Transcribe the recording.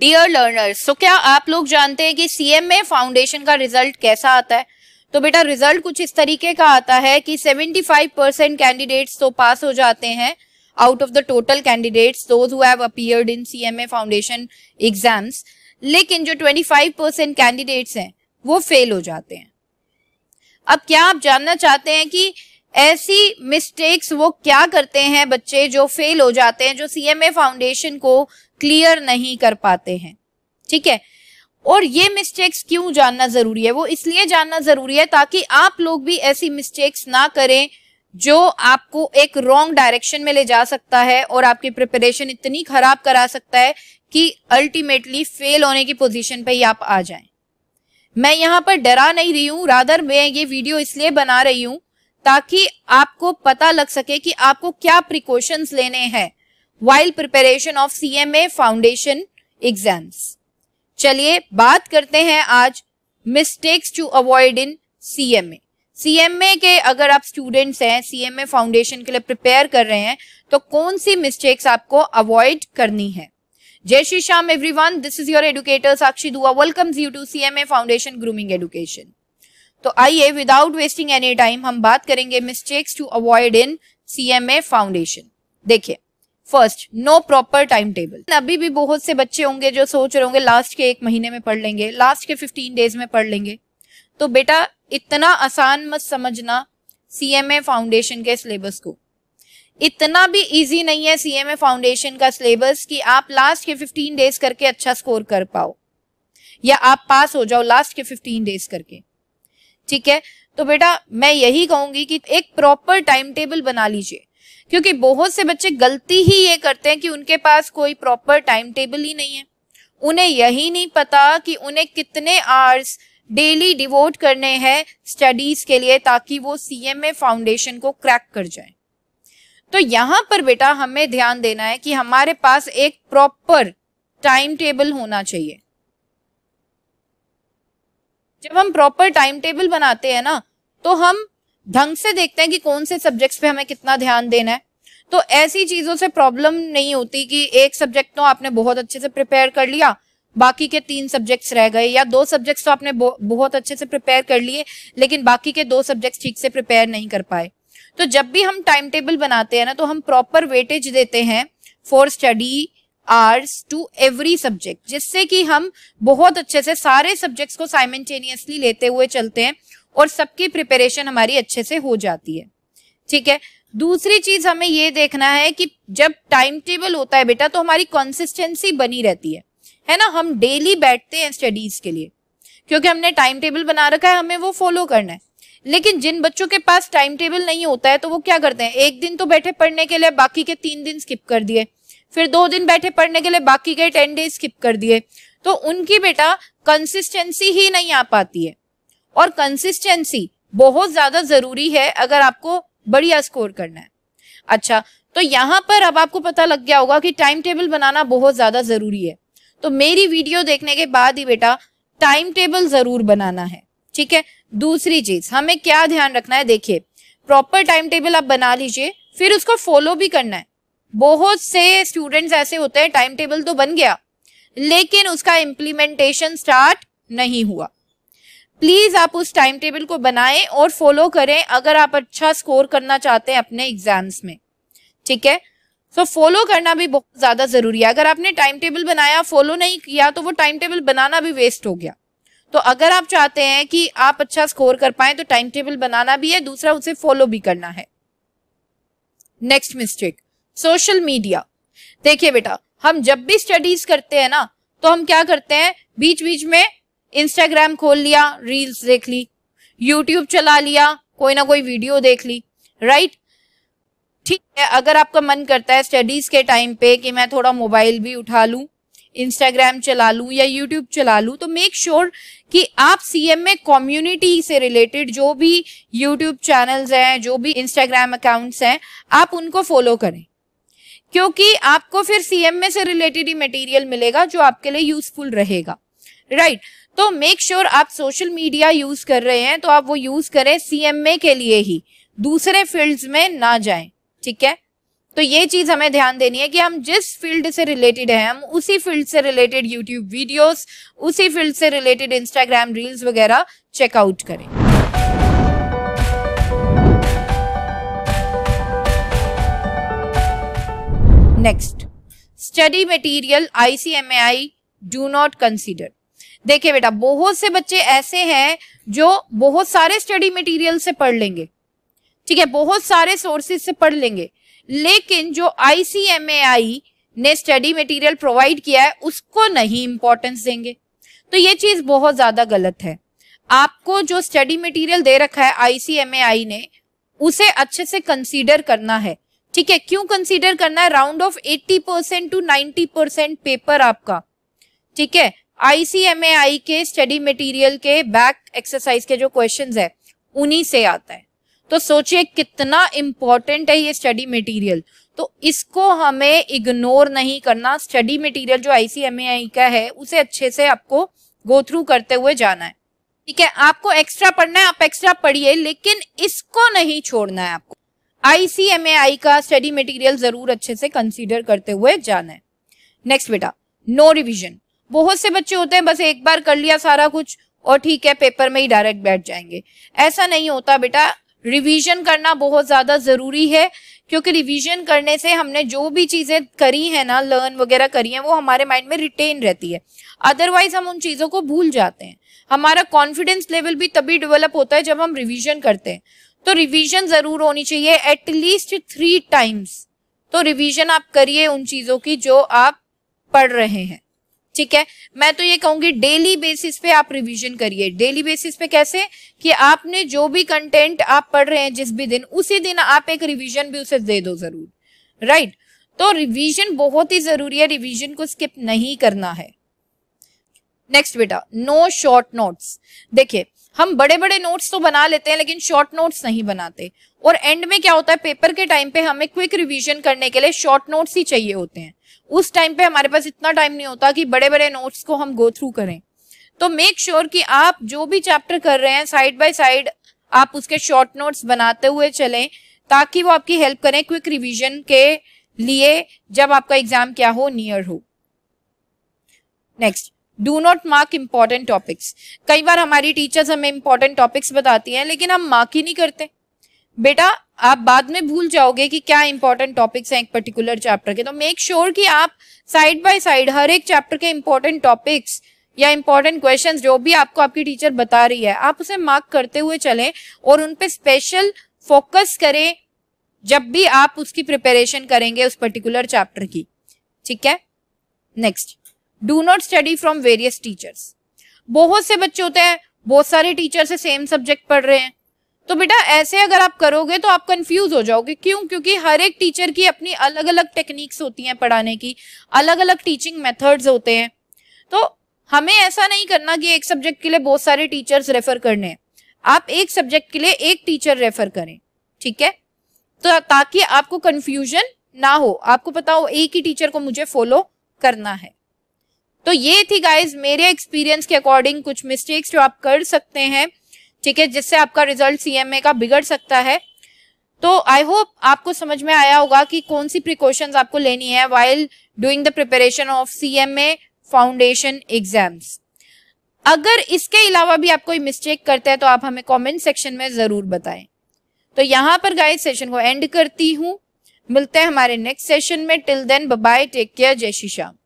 Dear learner तो क्या आप लोग जानते हैं कि सीएमए फाउंडेशन का रिजल्ट कैसा आता है तो बेटा रिजल्ट कुछ इस तरीके का आता है कि 75 परसेंट कैंडिडेट्स तो पास हो जाते हैं out of the total candidates those have appeared in CMA foundation exams लेकिन जो 25 परसेंट कैंडिडेट्स हैं वो फेल हो जाते हैं अब क्या आप जानना चाहते हैं कि ऐसी मिस्टेक्स वो क्या करते हैं बच्चे जो फेल हो जाते हैं जो सीएमए फाउंडेशन को क्लियर नहीं कर पाते हैं ठीक है और ये मिस्टेक्स क्यों जानना जरूरी है वो इसलिए जानना जरूरी है ताकि आप लोग भी ऐसी मिस्टेक्स ना करें जो आपको एक रॉन्ग डायरेक्शन में ले जा सकता है और आपकी प्रिपरेशन इतनी खराब करा सकता है कि अल्टीमेटली फेल होने की पोजीशन पे ही आप आ जाएं मैं यहां पर डरा नहीं रही हूं रादर मैं ये वीडियो इसलिए बना रही हूं ताकि आपको पता लग सके कि आपको क्या प्रिकॉशंस लेने हैं while preparation of CMA foundation exams चलिए बात करते हैं आज mistakes to avoid in CMA CMA के अगर आप स्टूडेंट्स हैं सीएमए फाउंडेशन के लिए प्रिपेयर कर रहे हैं तो कौन सी मिस्टेक्स आपको अवॉइड करनी है जय Shri Shyam everyone this is your educator Sakshi Dua welcomes you to CMA foundation grooming education तो आइए विदाउट वेस्टिंग एनी टाइम हम बात करेंगे mistakes to avoid in CMA foundation देखिए first no proper time table अभी भी बहुत से बच्चे होंगे जो सोच रहे होंगे लास्ट के एक महीने में पढ़ लेंगे लास्ट के फिफ्टीन डेज में पढ़ लेंगे तो बेटा इतना आसान मत समझना सीएमए फाउंडेशन के सिलेबस को इतना भी इजी नहीं है सीएमए फाउंडेशन का सिलेबस कि आप लास्ट के 15 डेज करके अच्छा स्कोर कर पाओ या आप पास हो जाओ लास्ट के 15 डेज करके ठीक है तो बेटा मैं यही कहूंगी कि एक प्रॉपर टाइम टेबल बना लीजिए क्योंकि बहुत से बच्चे गलती ही ये करते हैं कि उनके पास कोई प्रॉपर टाइम टेबल ही नहीं है उन्हें यही नहीं पता कि उन्हें कितने आवर्स डेली डिवोट करने हैं स्टडीज के लिए ताकि वो सीएमए फाउंडेशन को क्रैक कर जाए तो यहां पर बेटा हमें ध्यान देना है कि हमारे पास एक प्रॉपर टाइम टेबल होना चाहिए जब हम प्रॉपर टाइम टेबल बनाते हैं ना तो हम ढंग से देखते हैं कि कौन से सब्जेक्ट्स पे हमें कितना ध्यान देना है तो ऐसी चीजों से प्रॉब्लम नहीं होती कि एक सब्जेक्ट तो आपने बहुत अच्छे से प्रिपेयर कर लिया बाकी के तीन सब्जेक्ट्स रह गए या दो सब्जेक्ट्स तो आपने बहुत अच्छे से प्रिपेयर कर लिए लेकिन बाकी के दो सब्जेक्ट्स ठीक से प्रिपेयर नहीं कर पाए तो जब भी हम टाइम टेबल बनाते हैं ना तो हम प्रॉपर वेटेज देते हैं for study hours to every subject जिससे कि हम बहुत अच्छे से सारे सब्जेक्ट्स को साइमेंटेनियसली लेते हुए चलते हैं और सबकी प्रिपरेशन हमारी अच्छे से हो जाती है ठीक है दूसरी चीज हमें ये देखना है कि जब टाइम टेबल होता है बेटा तो हमारी कंसिस्टेंसी बनी रहती है है ना हम डेली बैठते हैं स्टडीज के लिए क्योंकि हमने टाइम टेबल बना रखा है हमें वो फॉलो करना है लेकिन जिन बच्चों के पास टाइम टेबल नहीं होता है तो वो क्या करते हैं एक दिन तो बैठे पढ़ने के लिए बाकी के तीन दिन स्किप कर दिए फिर दो दिन बैठे पढ़ने के लिए बाकी के टेन डेज स्किप कर दिए तो उनकी बेटा कंसिस्टेंसी ही नहीं आ पाती है और कंसिस्टेंसी बहुत ज्यादा जरूरी है अगर आपको बढ़िया स्कोर करना है अच्छा तो यहाँ पर अब आपको पता लग गया होगा कि टाइम टेबल बनाना बहुत ज्यादा जरूरी है तो मेरी वीडियो देखने के बाद ही बेटा टाइम टेबल जरूर बनाना है ठीक है दूसरी चीज हमें क्या ध्यान रखना है देखिए प्रॉपर टाइम टेबल आप बना लीजिए फिर उसको फॉलो भी करना है बहुत से स्टूडेंट्स ऐसे होते हैं टाइम टेबल तो बन गया लेकिन उसका इम्प्लीमेंटेशन स्टार्ट नहीं हुआ प्लीज आप उस टाइम टेबल को बनाएं और फॉलो करें अगर आप अच्छा स्कोर करना चाहते हैं अपने एग्जाम्स में ठीक है सो फॉलो करना भी बहुत ज्यादा जरूरी है अगर आपने टाइम टेबल बनाया फॉलो नहीं किया तो वो टाइम टेबल बनाना भी वेस्ट हो गया तो अगर आप चाहते हैं कि आप अच्छा स्कोर कर पाए तो टाइम टेबल बनाना भी है दूसरा उसे फॉलो भी करना है नेक्स्ट मिस्टेक सोशल मीडिया देखिए बेटा हम जब भी स्टडीज करते हैं ना तो हम क्या करते हैं बीच बीच में इंस्टाग्राम खोल लिया रील्स देख ली यूट्यूब चला लिया कोई ना कोई वीडियो देख ली राइट ठीक है अगर आपका मन करता है स्टडीज के टाइम पे कि मैं थोड़ा मोबाइल भी उठा लूं इंस्टाग्राम चला लूं या यूट्यूब चला लूं तो मेक श्योर sure कि आप सीएम में कम्युनिटी से रिलेटेड जो भी यूट्यूब चैनल्स हैं जो भी इंस्टाग्राम अकाउंट्स हैं आप उनको फॉलो करें क्योंकि आपको फिर सीएमए से रिलेटेड ही मटेरियल मिलेगा जो आपके लिए यूजफुल रहेगा राइट right. तो मेक श्योर sure आप सोशल मीडिया यूज कर रहे हैं तो आप वो यूज करें सीएमए के लिए ही दूसरे फील्ड्स में ना जाएं ठीक है तो ये चीज हमें ध्यान देनी है कि हम जिस फील्ड से रिलेटेड है हम उसी फील्ड से रिलेटेड यूट्यूब वीडियोस उसी फील्ड से रिलेटेड इंस्टाग्राम रील्स वगैरह चेकआउट करें next study material ICMAI do not consider देखिए बेटा बहुत से बच्चे ऐसे हैं जो बहुत सारे स्टडी मटेरियल से पढ़ लेंगे ठीक है बहुत सारे सोर्सेज से पढ़ लेंगे लेकिन जो आईसीएमएआई ने स्टडी मटेरियल प्रोवाइड किया है उसको नहीं इंपॉर्टेंस देंगे तो ये चीज बहुत ज्यादा गलत है आपको जो स्टडी मटेरियल दे रखा है आईसीएमएआई ने उसे अच्छे से कंसीडर करना है ठीक है क्यों कंसीडर करना है round off 80 percent to 90 percent paper आपका ठीक है आईसीएमएआई के स्टडी मटेरियल के बैक एक्सरसाइज के जो क्वेश्चंस है उन्हीं से आता है तो सोचिए कितना इंपॉर्टेंट है ये स्टडी मटेरियल तो इसको हमें इग्नोर नहीं करना स्टडी मटेरियल जो आईसीएमएआई का है उसे अच्छे से आपको गो थ्रू करते हुए जाना है ठीक है आपको एक्स्ट्रा पढ़ना है आप एक्स्ट्रा पढ़िए लेकिन इसको नहीं छोड़ना है आपको आईसीएमएआई का स्टडी मटेरियल जरूर अच्छे से कंसीडर करते हुए जाना है नेक्स्ट बेटा नो रिवीजन बहुत से बच्चे होते हैं बस एक बार कर लिया सारा कुछ और ठीक है पेपर में ही डायरेक्ट बैठ जाएंगे ऐसा नहीं होता बेटा रिवीजन करना बहुत ज्यादा जरूरी है क्योंकि रिवीजन करने से हमने जो भी चीजें करी है ना लर्न वगैरह करी है वो हमारे माइंड में रिटेन रहती है अदरवाइज हम उन चीजों को भूल जाते हैं हमारा कॉन्फिडेंस लेवल भी तभी डेवलप होता है जब हम रिवीजन करते हैं तो रिवीजन जरूर होनी चाहिए एटलीस्ट थ्री टाइम्स तो रिवीजन आप करिए उन चीजों की जो आप पढ़ रहे हैं ठीक है मैं तो ये कहूंगी डेली बेसिस पे आप रिवीजन करिए डेली बेसिस पे कैसे कि आपने जो भी कंटेंट आप पढ़ रहे हैं जिस भी दिन उसी दिन आप एक रिवीजन भी उसे दे दो जरूर राइट right? तो रिवीजन बहुत ही जरूरी है रिवीजन को स्किप नहीं करना है नेक्स्ट बेटा नो शॉर्ट नोट्स देखिए हम बड़े बड़े नोट्स तो बना लेते हैं लेकिन शॉर्ट नोट्स नहीं बनाते और एंड में क्या होता है पेपर के टाइम पे हमें क्विक रिवीजन करने के लिए शॉर्ट नोट्स ही चाहिए होते हैं उस टाइम पे हमारे पास इतना टाइम नहीं होता कि बड़े बड़े नोट्स को हम गो थ्रू करें तो मेक श्योर sure कि आप जो भी चैप्टर कर रहे हैं साइड बाय साइड आप उसके शॉर्ट नोट्स बनाते हुए चलें ताकि वो आपकी हेल्प करें क्विक रिविजन के लिए जब आपका एग्जाम क्या हो नियर हो next do not mark important topics कई बार हमारी टीचर्स हमें इम्पॉर्टेंट टॉपिक्स बताती हैं लेकिन हम मार्क ही नहीं करते बेटा आप बाद में भूल जाओगे कि क्या इंपॉर्टेंट टॉपिक्स हैं एक पर्टिकुलर चैप्टर के तो मेक श्योर sure कि आप साइड बाय साइड हर एक चैप्टर के इंपॉर्टेंट टॉपिक्स या इंपॉर्टेंट क्वेश्चन जो भी आपको आपकी टीचर बता रही है आप उसे मार्क करते हुए चले और उन स्पेशल फोकस करें जब भी आप उसकी प्रिपेरेशन करेंगे उस पर्टिकुलर चैप्टर की ठीक है next do not study from various teachers बहुत से बच्चे होते हैं बहुत सारे टीचर से सेम सब्जेक्ट पढ़ रहे हैं तो बेटा ऐसे अगर आप करोगे तो आप कंफ्यूज हो जाओगे क्यों क्योंकि हर एक टीचर की अपनी अलग अलग टेक्निक्स होती हैं पढ़ाने की अलग अलग टीचिंग मेथड्स होते हैं तो हमें ऐसा नहीं करना कि एक सब्जेक्ट के लिए बहुत सारे टीचर्स रेफर करने हैं आप एक सब्जेक्ट के लिए एक टीचर रेफर करें ठीक है तो ताकि आपको कंफ्यूजन ना हो आपको पता हो एक ही टीचर को मुझे फॉलो करना है तो ये थी गाइज मेरे एक्सपीरियंस के अकॉर्डिंग कुछ मिस्टेक्स जो आप कर सकते हैं ठीक है जिससे आपका रिजल्ट सीएमए का बिगड़ सकता है तो आई होप आपको समझ में आया होगा कि कौन सी प्रिकॉशंस आपको लेनी है while doing the preparation of CMA foundation exams अगर इसके अलावा भी आप कोई मिस्टेक करते हैं तो आप हमें कमेंट सेक्शन में जरूर बताएं तो यहां पर गाइस सेशन को एंड करती हूँ मिलते हैं हमारे नेक्स्ट सेशन में till then bye take care जय श्री श्याम